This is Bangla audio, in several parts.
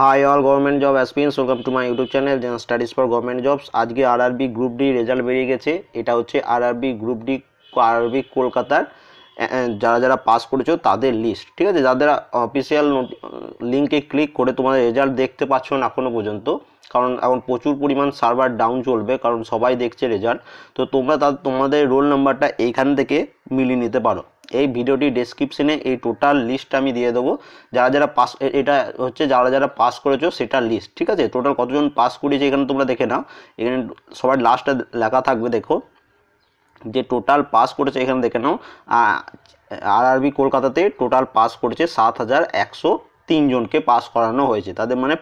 high all government job aspirants welcome to my YouTube channel Zen Studies for government jobs আজকে আরআরবি গ্রুপ ডি রেজাল্ট বেরিয়ে গেছে এটা হচ্ছে আরআরবি গ্রুপ ডি আরআরবি কলকাতার যারা যারা পাস করেছো তাদের লিস্ট ঠিক আছে যাদের অফিসিয়াল লিঙ্কে ক্লিক করে তোমাদের রেজাল্ট দেখতে পাচ্ছ না এখনও পর্যন্ত কারণ এখন প্রচুর পরিমাণ সার্ভার ডাউন চলবে কারণ সবাই দেখছে রেজাল্ট তো তোমরা তার তোমাদের রোল নাম্বারটা এইখান থেকে মিলিয়ে নিতে পারো এই ভিডিওটি ডেসক্রিপশনে এই টোটাল লিস্ট আমি দিয়ে দেবো যারা যারা পাস এটা হচ্ছে যারা যারা পাস করেছো সেটা লিস্ট ঠিক আছে টোটাল কতজন পাস করেছে এখানে তোমরা দেখে নাও এখানে সবার লাস্টটা লেখা থাকবে দেখো যে টোটাল পাস করেছে এখানে দেখে নাও আর আরআরবি কলকাতাতে টোটাল পাস করেছে সাত হাজার একশো তিনজনকে পাস করানো হয়েছে তাদের মানে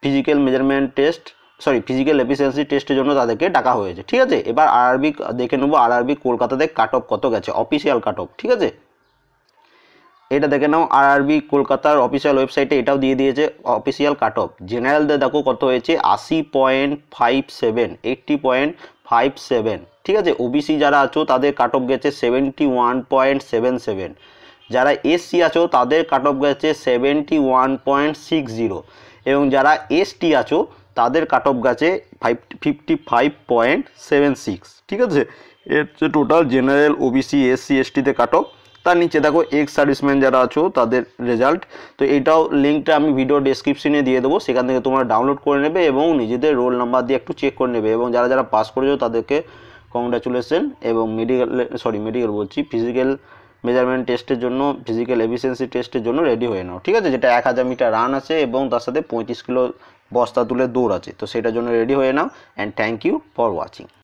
physical measurement test sorry physical efficiency টেস্টের জন্য তাদেরকে ডাকা হয়েছে ঠিক আছে এবার আরআরবি দেখে নেবো আরআরবি কলকাতাতে কাট অফ কত গেছে অফিসিয়াল কাট অফ ঠিক আছে এটা দেখে নাও আরআরবি কলকাতার অফিসিয়াল ওয়েবসাইটে এটাও দিয়ে দিয়েছে অফিসিয়াল কাট অফ জেনারেলদের দেখো কত হয়েছে আশি point five seven eighty point five seven ঠিক আছে ওবিসি যারা আছো তাদের কাট অফ গেছে seventy one point seven seven যারা এসসি আছো তাদের কাট অফ গেছে seventy one point six zero এবং যারা এসটি আছো তাদের কাট অফ গেছে five fifty five point seven six ঠিক আছে এর যে টোটাল জেনারেল ওবিসি এসসি এসটিতে কাট অফ তার নিচে দেখো এক্স সার্ভিসম্যান যারা আছো তাদের রেজাল্ট তো এটাও লিঙ্কটা আমি ভিডিও ডিসক্রিপশনে দিয়ে দেবো সেখান থেকে তোমরা ডাউনলোড করে নেবে এবং নিজেদের রোল নাম্বার দিয়ে একটু চেক করে নেবে এবং যারা যারা পাস করেছো তাদেরকে কংগ্রাচুলেশন এবং মেডিকেল সরি মেডিকেল বলছি ফিজিক্যাল মেজারমেন্ট টেস্টের জন্য ফিজিক্যাল এফিসিয়েন্সি টেস্টের জন্য রেডি হয়ে নাও ঠিক আছে যেটা এক হাজার মিটার রান আছে এবং তার সাথে পঁয়ত্রিশ কিলো বস্তা তুলে দৌড়াচ্ছে তো সেটার জন্য রেডি হয়ে নাও and thank you for watching